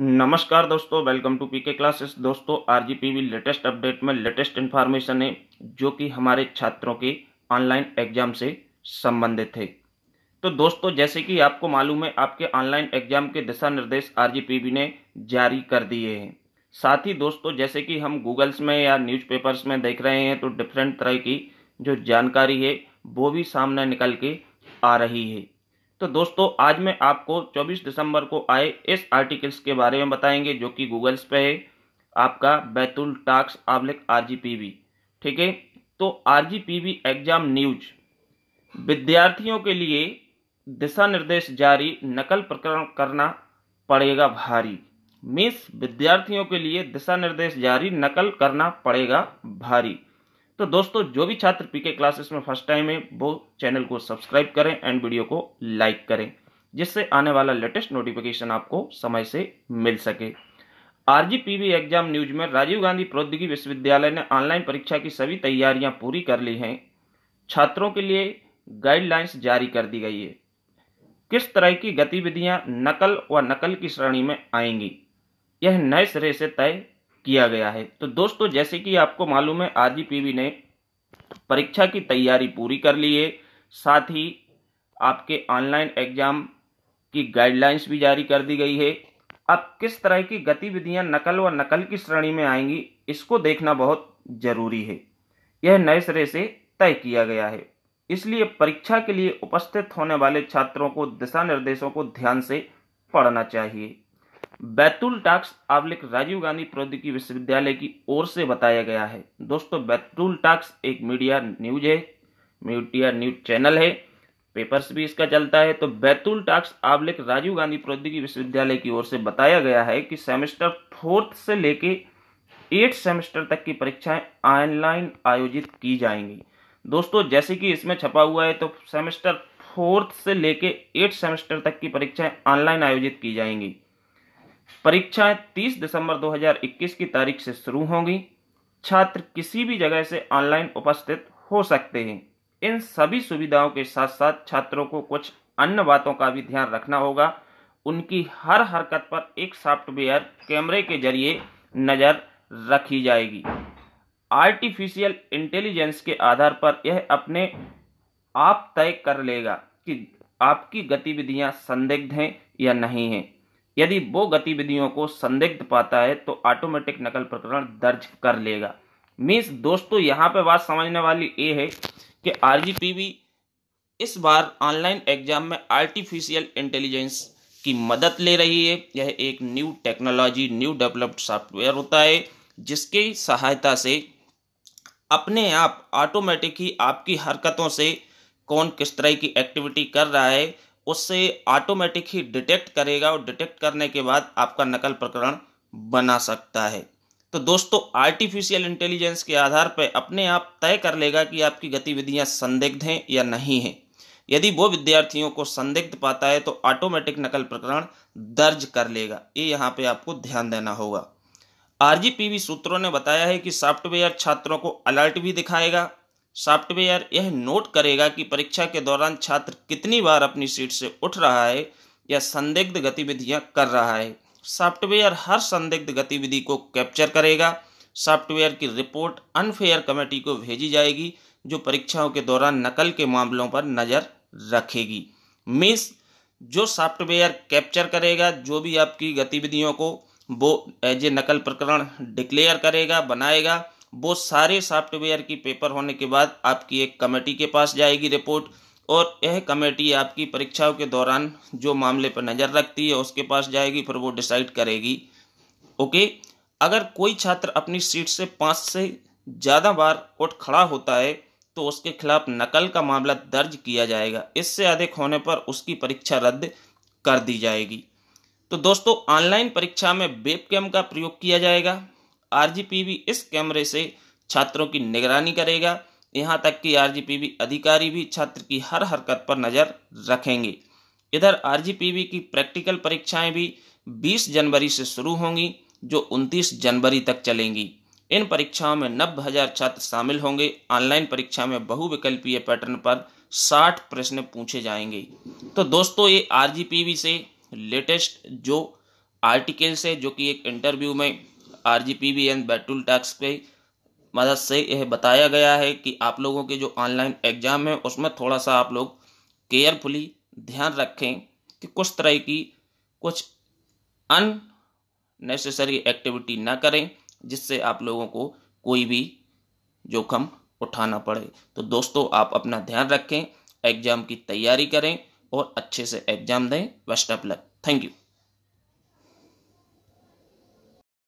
नमस्कार दोस्तों welcome to PK classes दोस्तों आरजीपीवी लेटेस्ट अपडेट में लेटेस्ट इन्फॉर्मेशन है जो कि हमारे छात्रों के ऑनलाइन एग्जाम से संबंधित है तो दोस्तों जैसे कि आपको मालूम है आपके ऑनलाइन एग्जाम के दिशा निर्देश आर ने जारी कर दिए हैं साथ ही दोस्तों जैसे कि हम गूगल्स में या न्यूज में देख रहे हैं तो डिफरेंट तरह की जो जानकारी है वो भी सामने निकल के आ रही है तो दोस्तों आज मैं आपको 24 दिसंबर को आए इस आर्टिकल्स के बारे में बताएंगे जो कि गूगल्स पे है आपका बैतुल टाक्स आवलिक आर ठीक है तो आर एग्जाम न्यूज विद्यार्थियों के लिए दिशा निर्देश जारी नकल प्रकरण करना पड़ेगा भारी मीन्स विद्यार्थियों के लिए दिशा निर्देश जारी नकल करना पड़ेगा भारी तो दोस्तों जो भी छात्र पीके क्लासेस में फर्स्ट टाइम है वो चैनल को सब्सक्राइब करें एंड वीडियो को लाइक करें जिससे आने वाला लेटेस्ट नोटिफिकेशन आपको समय से मिल सके आरजीपीवी एग्जाम न्यूज में राजीव गांधी प्रौद्योगिकी विश्वविद्यालय ने ऑनलाइन परीक्षा की सभी तैयारियां पूरी कर ली हैं छात्रों के लिए गाइडलाइंस जारी कर दी गई है किस तरह की गतिविधियां नकल व नकल की श्रेणी में आएंगी यह नए सिरे से तय किया गया है तो दोस्तों जैसे कि आपको मालूम है आदि पीवी ने परीक्षा की तैयारी पूरी कर ली है साथ ही आपके ऑनलाइन एग्जाम की गाइडलाइंस भी जारी कर दी गई है अब किस तरह की गतिविधियां नकल व नकल की श्रेणी में आएंगी इसको देखना बहुत जरूरी है यह नए सिरे से तय किया गया है इसलिए परीक्षा के लिए उपस्थित होने वाले छात्रों को दिशा निर्देशों को ध्यान से पढ़ना चाहिए बैतूल टाक्स आवलिक राजीव गांधी प्रौद्योगिकी विश्वविद्यालय की ओर से बताया गया है दोस्तों बैतूल टाक्स एक मीडिया न्यूज है मीडिया न्यूज चैनल है पेपर्स भी इसका चलता है तो बैतूल टाक्स आवलिक राजीव गांधी प्रौद्योगिकी विश्वविद्यालय की ओर से बताया गया है कि सेमेस्टर फोर्थ से लेके एट सेमेस्टर तक की परीक्षाएं ऑनलाइन आयोजित की जाएंगी दोस्तों जैसे कि इसमें छपा हुआ है तो सेमेस्टर फोर्थ से लेके एट सेमेस्टर तक की परीक्षाएं ऑनलाइन आयोजित की जाएंगी परीक्षाएं 30 दिसंबर 2021 की तारीख से शुरू होंगी छात्र किसी भी जगह से ऑनलाइन उपस्थित हो सकते हैं इन सभी सुविधाओं के साथ साथ छात्रों को कुछ अन्य बातों का भी ध्यान रखना होगा उनकी हर हरकत पर एक सॉफ्टवेयर कैमरे के जरिए नज़र रखी जाएगी आर्टिफिशियल इंटेलिजेंस के आधार पर यह अपने आप तय कर लेगा कि आपकी गतिविधियां संदिग्ध हैं या नहीं हैं यदि वो गतिविधियों को संदिग्ध पाता है तो ऑटोमेटिक नकल प्रकरण दर्ज कर लेगा मीन्स दोस्तों यहाँ पे बात समझने वाली ये है कि आर इस बार ऑनलाइन एग्जाम में आर्टिफिशियल इंटेलिजेंस की मदद ले रही है यह एक new technology new developed software होता है जिसकी सहायता से अपने आप ऑटोमेटिक ही आपकी हरकतों से कौन किस तरह की एक्टिविटी कर रहा है उससे ऑटोमेटिक ही डिटेक्ट करेगा और डिटेक्ट करने के बाद आपका नकल प्रकरण बना सकता है तो दोस्तों आर्टिफिशियल इंटेलिजेंस के आधार पर अपने आप तय कर लेगा कि आपकी गतिविधियां संदिग्ध हैं या नहीं हैं यदि वो विद्यार्थियों को संदिग्ध पाता है तो ऑटोमेटिक नकल प्रकरण दर्ज कर लेगा ये यहाँ पे आपको ध्यान देना होगा आरजीपीवी सूत्रों ने बताया है कि सॉफ्टवेयर छात्रों को अलर्ट भी दिखाएगा सॉफ्टवेयर यह नोट करेगा कि परीक्षा के दौरान छात्र कितनी बार अपनी सीट से उठ रहा है या संदिग्ध गतिविधियां कर रहा है सॉफ्टवेयर हर संदिग्ध गतिविधि को कैप्चर करेगा सॉफ्टवेयर की रिपोर्ट अनफेयर कमेटी को भेजी जाएगी जो परीक्षाओं के दौरान नकल के मामलों पर नज़र रखेगी मिस जो सॉफ्टवेयर कैप्चर करेगा जो भी आपकी गतिविधियों को वो एज ए नकल प्रकरण डिक्लेयर करेगा बनाएगा वो सारे सॉफ्टवेयर की पेपर होने के बाद आपकी एक कमेटी के पास जाएगी रिपोर्ट और यह कमेटी आपकी परीक्षाओं के दौरान जो मामले पर नज़र रखती है उसके पास जाएगी फिर वो डिसाइड करेगी ओके अगर कोई छात्र अपनी सीट से पाँच से ज़्यादा बार उठ खड़ा होता है तो उसके खिलाफ नकल का मामला दर्ज किया जाएगा इससे अधिक होने पर उसकी परीक्षा रद्द कर दी जाएगी तो दोस्तों ऑनलाइन परीक्षा में वेबकैम का प्रयोग किया जाएगा आर इस कैमरे से छात्रों की निगरानी करेगा यहाँ तक कि आर अधिकारी भी छात्र की हर हरकत पर नज़र रखेंगे इधर आर की प्रैक्टिकल परीक्षाएं भी 20 जनवरी से शुरू होंगी जो 29 जनवरी तक चलेंगी इन परीक्षाओं में नब्बे हजार छात्र शामिल होंगे ऑनलाइन परीक्षा में बहुविकल्पीय पैटर्न पर 60 प्रश्न पूछे जाएंगे तो दोस्तों ये आर से लेटेस्ट जो आर्टिकल्स है जो कि एक इंटरव्यू में R G P and Betul talks पे मदद से यह बताया गया है कि आप लोगों के जो ऑनलाइन एग्ज़ाम है उसमें थोड़ा सा आप लोग केयरफुली ध्यान रखें कि कुछ तरह की कुछ अननेसेसरी एक्टिविटी ना करें जिससे आप लोगों को कोई भी जोखम उठाना पड़े तो दोस्तों आप अपना ध्यान रखें एग्ज़ाम की तैयारी करें और अच्छे से एग्ज़ाम दें best of luck thank you